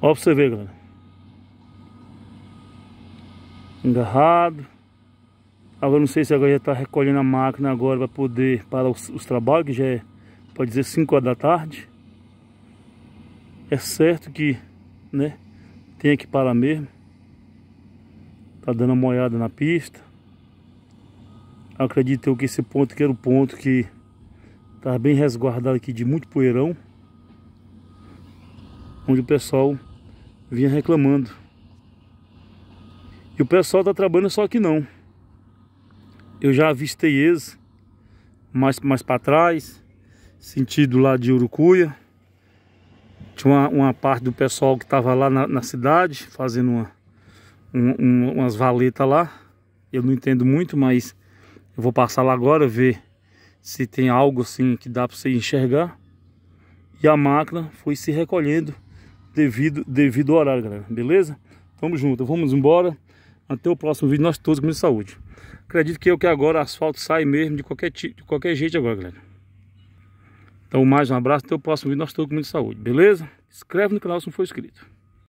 Olha pra você ver, galera. Engarrado. Agora não sei se agora já tá recolhendo a máquina agora para poder parar os, os, trabalhos, que já é, pode dizer, 5 horas da tarde. É certo que, né, tem que parar mesmo. Tá dando uma olhada na pista. Acredito eu que esse ponto que era o ponto que tá bem resguardado aqui de muito poeirão onde o pessoal vinha reclamando. E o pessoal tá trabalhando só que não. Eu já avistei eles mais, mais para trás, sentido lá de Urucuia. Tinha uma, uma parte do pessoal que tava lá na, na cidade, fazendo uma, um, um, umas valetas lá. Eu não entendo muito, mas eu vou passar lá agora ver se tem algo assim que dá para você enxergar. E a máquina foi se recolhendo devido, devido ao horário, galera. Beleza? Tamo junto, vamos embora. Até o próximo vídeo, nós todos com saúde. Acredito que eu que agora asfalto sai mesmo de qualquer, tipo, de qualquer jeito agora, galera. Então mais um abraço, até o próximo vídeo, nós todos com saúde, beleza? Inscreve no canal se não for inscrito.